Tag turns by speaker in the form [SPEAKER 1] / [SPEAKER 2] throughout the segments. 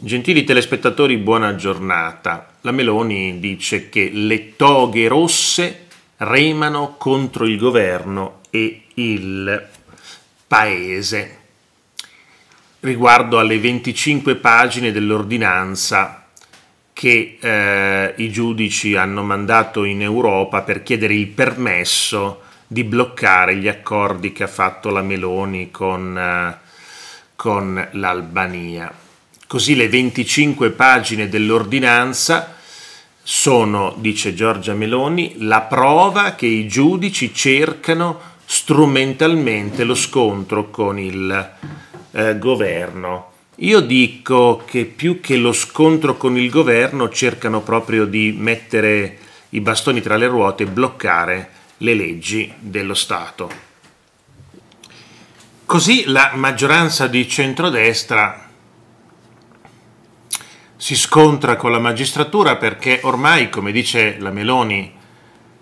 [SPEAKER 1] Gentili telespettatori, buona giornata. La Meloni dice che le toghe rosse remano contro il governo e il paese. Riguardo alle 25 pagine dell'ordinanza che eh, i giudici hanno mandato in Europa per chiedere il permesso di bloccare gli accordi che ha fatto la Meloni con, eh, con l'Albania. Così le 25 pagine dell'ordinanza sono, dice Giorgia Meloni, la prova che i giudici cercano strumentalmente lo scontro con il eh, governo. Io dico che più che lo scontro con il governo cercano proprio di mettere i bastoni tra le ruote e bloccare le leggi dello Stato. Così la maggioranza di centrodestra si scontra con la magistratura perché ormai, come dice la Meloni,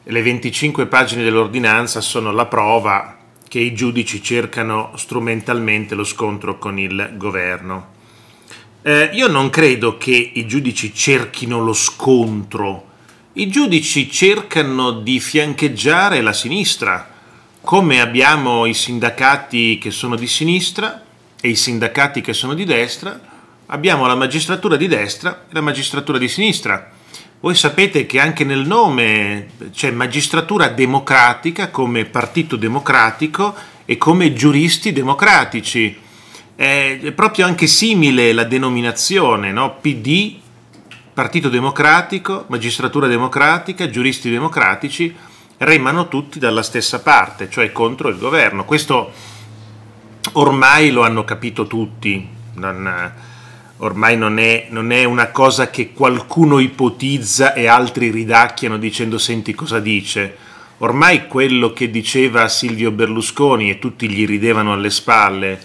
[SPEAKER 1] le 25 pagine dell'ordinanza sono la prova che i giudici cercano strumentalmente lo scontro con il governo. Eh, io non credo che i giudici cerchino lo scontro, i giudici cercano di fiancheggiare la sinistra, come abbiamo i sindacati che sono di sinistra e i sindacati che sono di destra, abbiamo la magistratura di destra e la magistratura di sinistra. Voi sapete che anche nel nome c'è magistratura democratica come partito democratico e come giuristi democratici. È proprio anche simile la denominazione, no? PD, Partito Democratico, Magistratura Democratica, giuristi democratici, remano tutti dalla stessa parte, cioè contro il governo. Questo ormai lo hanno capito tutti. Non, ormai non è, non è, una cosa che qualcuno ipotizza e altri ridacchiano dicendo senti cosa dice. Ormai quello che diceva Silvio Berlusconi e tutti gli ridevano alle spalle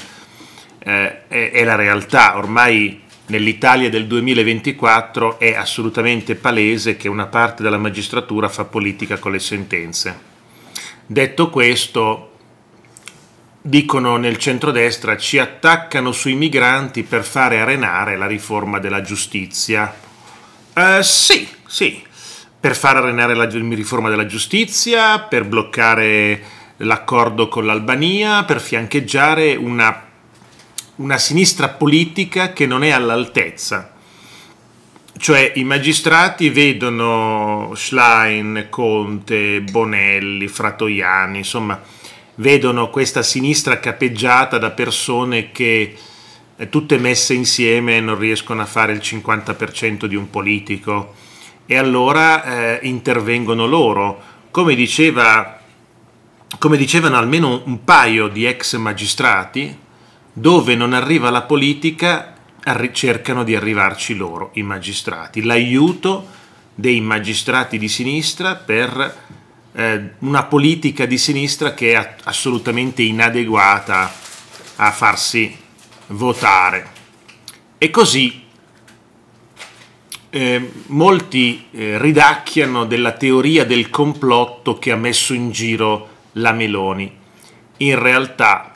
[SPEAKER 1] eh, è, è la realtà. Ormai nell'Italia del 2024 è assolutamente palese che una parte della magistratura fa politica con le sentenze. Detto questo, dicono nel centrodestra, ci attaccano sui migranti per fare arenare la riforma della giustizia. Uh, sì, sì, per far arenare la riforma della giustizia, per bloccare l'accordo con l'Albania, per fiancheggiare una, una sinistra politica che non è all'altezza. Cioè i magistrati vedono Schlein, Conte, Bonelli, Fratoiani, insomma vedono questa sinistra capeggiata da persone che eh, tutte messe insieme non riescono a fare il 50% di un politico e allora eh, intervengono loro. Come, diceva, come dicevano almeno un paio di ex magistrati, dove non arriva la politica cercano di arrivarci loro, i magistrati. L'aiuto dei magistrati di sinistra per eh, una politica di sinistra che è assolutamente inadeguata a farsi votare. E così eh, molti eh, ridacchiano della teoria del complotto che ha messo in giro la Meloni. In realtà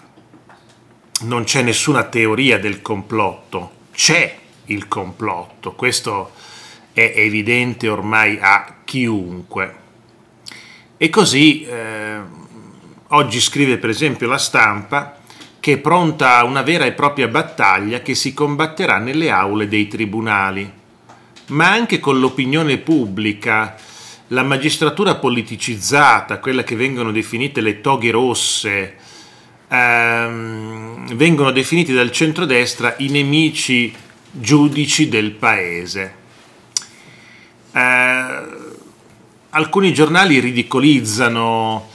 [SPEAKER 1] non c'è nessuna teoria del complotto, c'è il complotto, questo è evidente ormai a chiunque. E così eh, oggi scrive per esempio la stampa che è pronta a una vera e propria battaglia che si combatterà nelle aule dei tribunali, ma anche con l'opinione pubblica, la magistratura politicizzata, quella che vengono definite le toghe rosse, ehm, vengono definiti dal centrodestra i nemici giudici del paese. Eh, alcuni giornali ridicolizzano,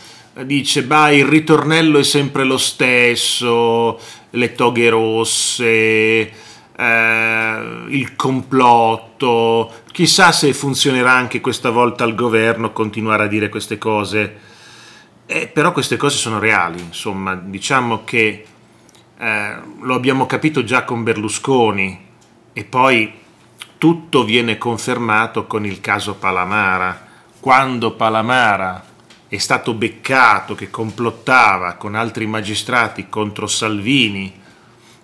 [SPEAKER 1] dice, bah, il ritornello è sempre lo stesso, le toghe rosse, eh, il complotto, chissà se funzionerà anche questa volta al governo continuare a dire queste cose. Eh, però queste cose sono reali, insomma, diciamo che eh, lo abbiamo capito già con Berlusconi e poi tutto viene confermato con il caso Palamara quando Palamara è stato beccato che complottava con altri magistrati contro Salvini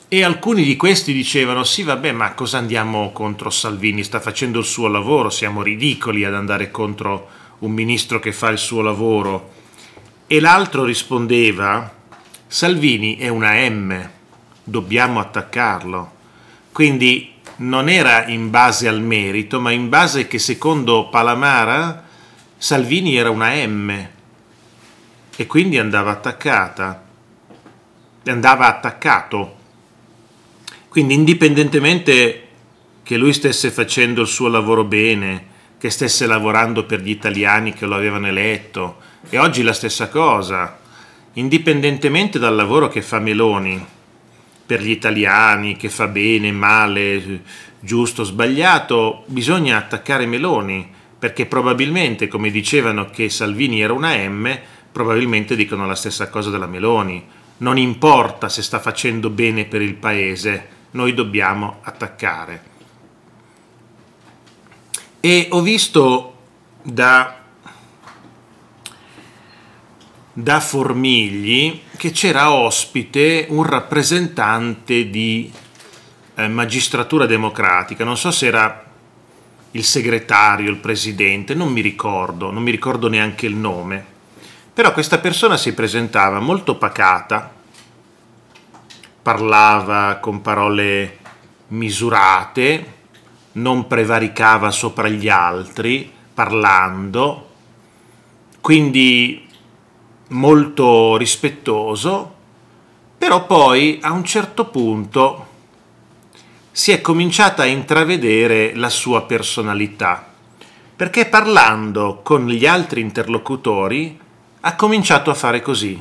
[SPEAKER 1] e alcuni di questi dicevano sì vabbè ma cosa andiamo contro Salvini sta facendo il suo lavoro siamo ridicoli ad andare contro un ministro che fa il suo lavoro e l'altro rispondeva Salvini è una M dobbiamo attaccarlo quindi non era in base al merito ma in base che secondo Palamara Salvini era una M e quindi andava attaccata, andava attaccato. Quindi indipendentemente che lui stesse facendo il suo lavoro bene, che stesse lavorando per gli italiani che lo avevano eletto, e oggi la stessa cosa, indipendentemente dal lavoro che fa Meloni, per gli italiani, che fa bene, male, giusto, sbagliato, bisogna attaccare Meloni, perché probabilmente, come dicevano che Salvini era una M, probabilmente dicono la stessa cosa della Meloni. Non importa se sta facendo bene per il paese, noi dobbiamo attaccare. E ho visto da, da Formigli che c'era ospite un rappresentante di eh, magistratura democratica, non so se era il segretario, il presidente, non mi ricordo, non mi ricordo neanche il nome. Però questa persona si presentava molto pacata, parlava con parole misurate, non prevaricava sopra gli altri parlando, quindi molto rispettoso, però poi a un certo punto si è cominciata a intravedere la sua personalità, perché parlando con gli altri interlocutori ha cominciato a fare così.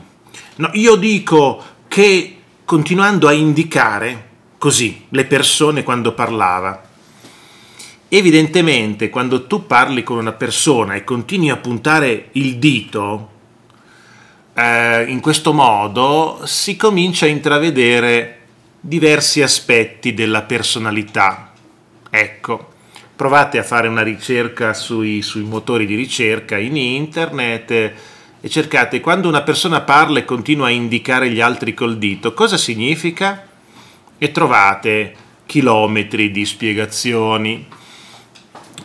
[SPEAKER 1] No, io dico che continuando a indicare così le persone quando parlava. Evidentemente quando tu parli con una persona e continui a puntare il dito eh, in questo modo si comincia a intravedere diversi aspetti della personalità. Ecco, provate a fare una ricerca sui, sui motori di ricerca in internet eh, e cercate quando una persona parla e continua a indicare gli altri col dito, cosa significa? E trovate chilometri di spiegazioni.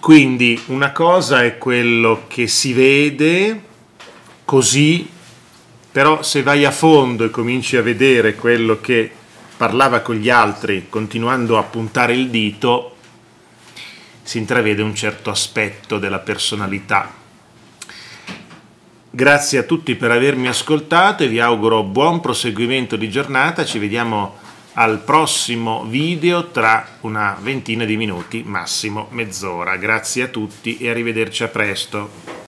[SPEAKER 1] Quindi una cosa è quello che si vede così, però se vai a fondo e cominci a vedere quello che parlava con gli altri continuando a puntare il dito, si intravede un certo aspetto della personalità. Grazie a tutti per avermi ascoltato e vi auguro buon proseguimento di giornata, ci vediamo al prossimo video tra una ventina di minuti, massimo mezz'ora. Grazie a tutti e arrivederci a presto.